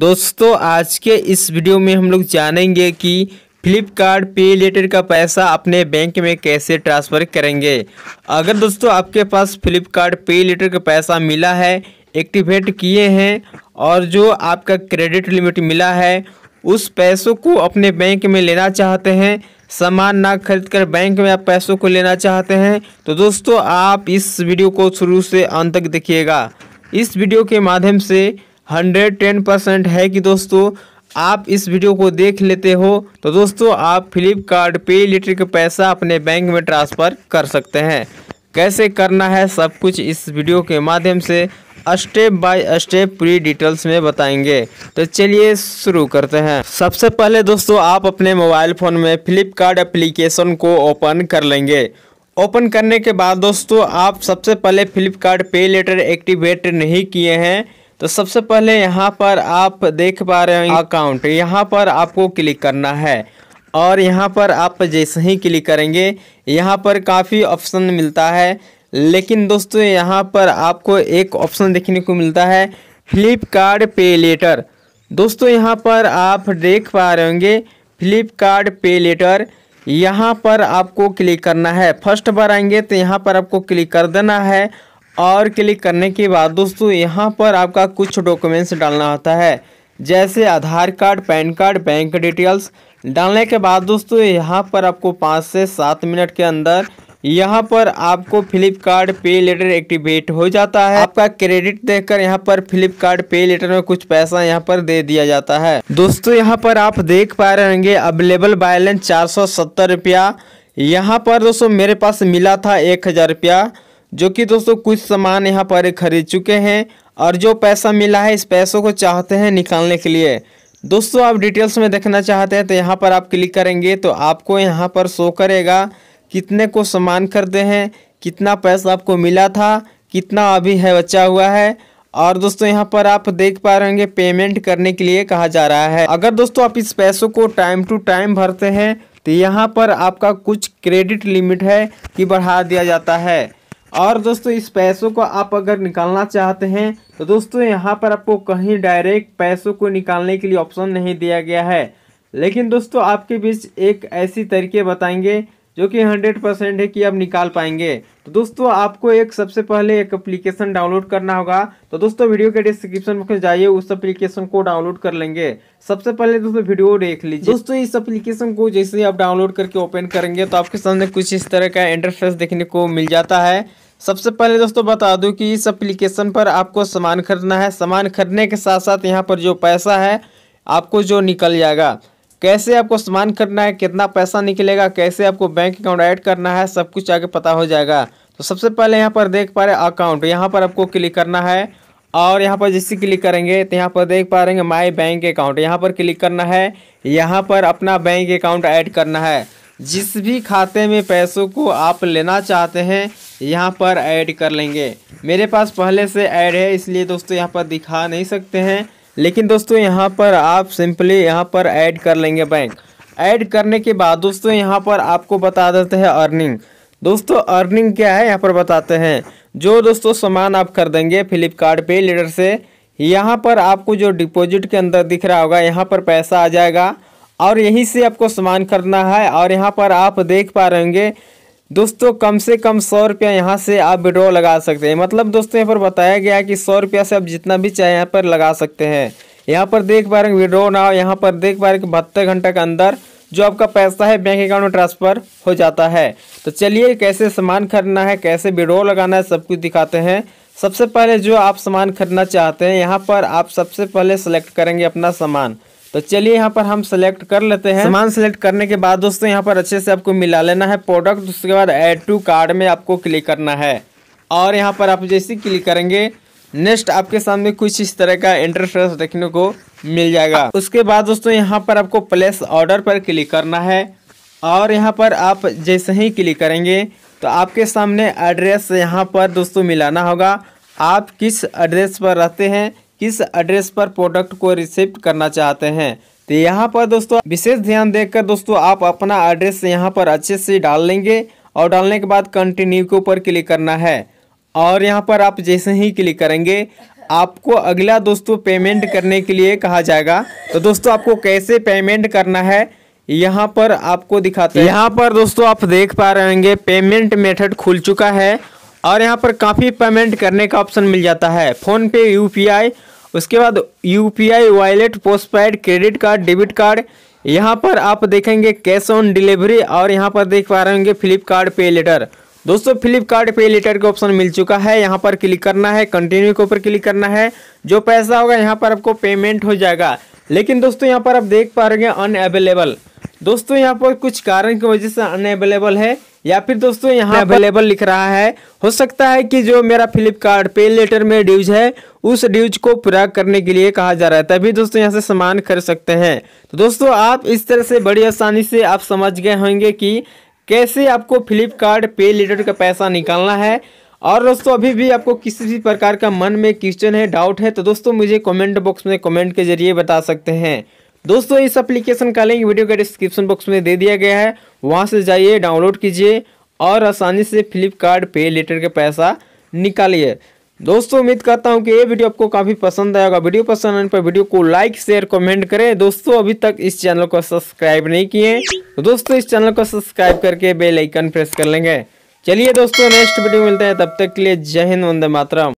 दोस्तों आज के इस वीडियो में हम लोग जानेंगे कि फ्लिपकार्ट पे लेटर का पैसा अपने बैंक में कैसे ट्रांसफ़र करेंगे अगर दोस्तों आपके पास फ्लिपकार्ट पे लेटर का पैसा मिला है एक्टिवेट किए हैं और जो आपका क्रेडिट लिमिट मिला है उस पैसों को अपने बैंक में लेना चाहते हैं सामान ना खरीद कर बैंक में आप पैसों को लेना चाहते हैं तो दोस्तों आप इस वीडियो को शुरू से अंत तक देखिएगा इस वीडियो के माध्यम से हंड्रेड टेन परसेंट है कि दोस्तों आप इस वीडियो को देख लेते हो तो दोस्तों आप फ्लिपकार्ट पे इलेक्ट्रिक पैसा अपने बैंक में ट्रांसफ़र कर सकते हैं कैसे करना है सब कुछ इस वीडियो के माध्यम से स्टेप बाय स्टेप पूरी डिटेल्स में बताएंगे तो चलिए शुरू करते हैं सबसे पहले दोस्तों आप अपने मोबाइल फ़ोन में फ्लिपकार्ट एप्लीकेशन को ओपन कर लेंगे ओपन करने के बाद दोस्तों आप सबसे पहले फ्लिपकार्ट पे लेटर एक्टिवेट नहीं किए हैं तो सबसे पहले यहाँ पर आप देख पा रहे हैं अकाउंट यहाँ पर आपको क्लिक करना है और यहाँ पर आप जैसे ही क्लिक करेंगे यहाँ पर काफ़ी ऑप्शन मिलता है लेकिन दोस्तों यहाँ पर आपको एक ऑप्शन देखने को मिलता है फ्लिपकार्ट पे लेटर दोस्तों यहाँ पर आप देख पा रहे होंगे फ्लिपकार्ट पे लेटर यहाँ पर आपको क्लिक करना है फर्स्ट बार आएंगे तो यहाँ पर आपको क्लिक कर देना है और क्लिक करने के बाद दोस्तों यहाँ पर आपका कुछ डॉक्यूमेंट्स डालना होता है जैसे Aadhaar card PAN card bank details डालने के बाद दोस्तों यहाँ पर आपको पाँच से सात मिनट के अंदर यहाँ पर आपको फ्लिपकार्ट पे लेटर एक्टिवेट हो जाता है आपका क्रेडिट देखकर यहाँ पर फ्लिपकार्ट पे लेटर में कुछ पैसा यहाँ पर दे दिया जाता है दोस्तों यहाँ पर आप देख पा रहे होंगे अवेलेबल बैलेंस चार सौ सत्तर रुपया यहाँ पर दोस्तों मेरे पास मिला था एक हज़ार रुपया जो कि दोस्तों कुछ सामान यहाँ पर खरीद चुके हैं और जो पैसा मिला है इस पैसों को चाहते हैं निकालने के लिए दोस्तों आप डिटेल्स में देखना चाहते हैं तो यहाँ पर आप क्लिक करेंगे तो आपको यहाँ पर शो करेगा कितने को सामान खरीदे हैं कितना पैसा आपको मिला था कितना अभी है बचा हुआ है और दोस्तों यहाँ पर आप देख पा रहे होंगे पेमेंट करने के लिए कहा जा रहा है अगर दोस्तों आप इस पैसों को टाइम टू टाइम भरते हैं तो यहाँ पर आपका कुछ क्रेडिट लिमिट है कि बढ़ा दिया जाता है और दोस्तों इस पैसों को आप अगर निकालना चाहते हैं तो दोस्तों यहाँ पर आपको कहीं डायरेक्ट पैसों को निकालने के लिए ऑप्शन नहीं दिया गया है लेकिन दोस्तों आपके बीच एक ऐसी तरीके बताएंगे जो कि हंड्रेड परसेंट है कि आप निकाल पाएंगे तो दोस्तों आपको एक सबसे पहले एक अप्लीकेशन डाउनलोड करना होगा तो दोस्तों वीडियो के डिस्क्रिप्शन में जाइए उस एप्लीकेशन को डाउनलोड कर लेंगे सबसे पहले दोस्तों वीडियो देख लीजिए दोस्तों इस अप्लीकेशन को जैसे आप डाउनलोड करके ओपन करेंगे तो आपके सामने कुछ इस तरह का इंटरफेस देखने को मिल जाता है सबसे पहले दोस्तों बता दूं कि इस एप्लीकेशन पर आपको सामान खरीदना है सामान खरीदने के साथ साथ यहाँ पर जो पैसा है आपको जो निकल जाएगा कैसे आपको सामान खरीदना है कितना पैसा निकलेगा कैसे आपको बैंक अकाउंट ऐड करना है सब कुछ आगे पता हो जाएगा तो सबसे पहले यहाँ पर देख पा रहे अकाउंट यहाँ पर आपको क्लिक करना है और यहाँ पर जैसे क्लिक करेंगे तो यहाँ पर देख पा रहे हैं माई बैंक अकाउंट यहाँ पर क्लिक करना है यहाँ पर अपना बैंक अकाउंट ऐड करना है जिस भी खाते में पैसों को आप लेना चाहते हैं यहाँ पर ऐड कर लेंगे मेरे पास पहले से ऐड है इसलिए दोस्तों यहाँ पर दिखा नहीं सकते हैं लेकिन दोस्तों यहाँ पर आप सिंपली यहाँ पर ऐड कर लेंगे बैंक ऐड करने के बाद दोस्तों यहाँ पर आपको बता देते हैं अर्निंग दोस्तों अर्निंग क्या है यहाँ पर बताते हैं जो दोस्तों सामान आप कर देंगे फ्लिपकार्ट पे लीडर से यहाँ पर आपको जो डिपॉजिट के अंदर दिख रहा होगा यहाँ पर पैसा आ जाएगा और यहीं से आपको सामान खरीदना है और यहाँ पर आप देख पा रहे होंगे दोस्तों कम से कम सौ रुपया यहाँ से आप विड्रॉ लगा सकते हैं मतलब दोस्तों यहाँ पर बताया गया है कि सौ रुपया से आप जितना भी चाहे यहाँ पर लगा सकते हैं यहाँ पर देख पा रहे हैं विड्रॉ नाव यहाँ पर देख पा रहे हैं बहत्तर घंटे के अंदर जो आपका पैसा है बैंक अकाउंट में ट्रांसफ़र हो जाता है तो चलिए कैसे सामान खरीदना है कैसे विड्रॉ लगाना है सब कुछ दिखाते हैं सबसे पहले जो आप सामान खरीदना चाहते हैं यहाँ पर आप सबसे पहले सेलेक्ट करेंगे अपना सामान तो चलिए यहाँ पर हम सेलेक्ट कर लेते हैं सामान सेलेक्ट करने के बाद दोस्तों यहाँ पर अच्छे से आपको मिला लेना है प्रोडक्ट उसके बाद एड टू कार्ड में आपको क्लिक करना है और यहाँ पर आप जैसे क्लिक करेंगे नेक्स्ट आपके सामने कुछ इस तरह का इंटरफेस देखने को मिल जाएगा उसके बाद दोस्तों यहाँ पर आपको प्लेस ऑर्डर पर क्लिक करना है और यहाँ पर आप जैसे ही क्लिक करेंगे तो आपके सामने एड्रेस यहाँ पर दोस्तों मिलाना होगा आप किस एड्रेस पर रहते हैं किस एड्रेस पर प्रोडक्ट को रिसिप्ट करना चाहते हैं तो यहाँ पर दोस्तों विशेष ध्यान देकर दोस्तों आप अपना एड्रेस यहाँ पर अच्छे से डाल लेंगे और डालने के बाद कंटिन्यू के ऊपर क्लिक करना है और यहाँ पर आप जैसे ही क्लिक करेंगे आपको अगला दोस्तों पेमेंट करने के लिए कहा जाएगा तो दोस्तों आपको कैसे पेमेंट करना है यहाँ पर आपको दिखाते हैं यहाँ पर दोस्तों आप देख पा रहे होंगे पेमेंट मेथड खुल चुका है और यहाँ पर काफ़ी पेमेंट करने का ऑप्शन मिल जाता है फोन पे यू उसके बाद U P I wallet postpaid credit card debit card यहाँ पर आप देखेंगे कैश ऑन डिलीवरी और यहाँ पर देख पा रहे होंगे फ्लिपकार्ट पे लेटर दोस्तों फ्लिपकार्ट पे लेटर का ऑप्शन मिल चुका है यहाँ पर क्लिक करना है कंटिन्यू के ऊपर क्लिक करना है जो पैसा होगा यहाँ पर आपको पेमेंट हो जाएगा लेकिन दोस्तों यहाँ पर आप देख पा रहे अनएवेलेबल दोस्तों यहाँ पर कुछ कारण की वजह से अनएवेलेबल है या फिर दोस्तों यहाँ अवेलेबल लिख रहा है हो सकता है कि जो मेरा फ्लिपकार्ट पे लेटर में ड्यूज है उस ड्यूज को पूरा करने के लिए कहा जा रहा है तभी दोस्तों यहाँ से सामान खरीद सकते हैं तो दोस्तों आप इस तरह से बड़ी आसानी से आप समझ गए होंगे कि कैसे आपको फ्लिपकार्ट पे लेटर का पैसा निकालना है और दोस्तों अभी भी आपको किसी भी प्रकार का मन में क्वेश्चन है डाउट है तो दोस्तों मुझे कॉमेंट बॉक्स में कॉमेंट के जरिए बता सकते हैं दोस्तों इस एप्लीकेशन का लिंक वीडियो के डिस्क्रिप्शन बॉक्स में दे दिया गया है वहाँ से जाइए डाउनलोड कीजिए और आसानी से फ्लिपकार्ट पे लेटर के पैसा निकालिए दोस्तों उम्मीद करता हूँ कि ये वीडियो आपको काफ़ी पसंद आया होगा वीडियो पसंद आने पर वीडियो को लाइक शेयर कमेंट करें दोस्तों अभी तक इस चैनल को सब्सक्राइब नहीं किए तो दोस्तों इस चैनल को सब्सक्राइब करके बेलाइकन प्रेस कर लेंगे चलिए दोस्तों नेक्स्ट वीडियो मिलते हैं तब तक के लिए जय हिंद वंदे मातरम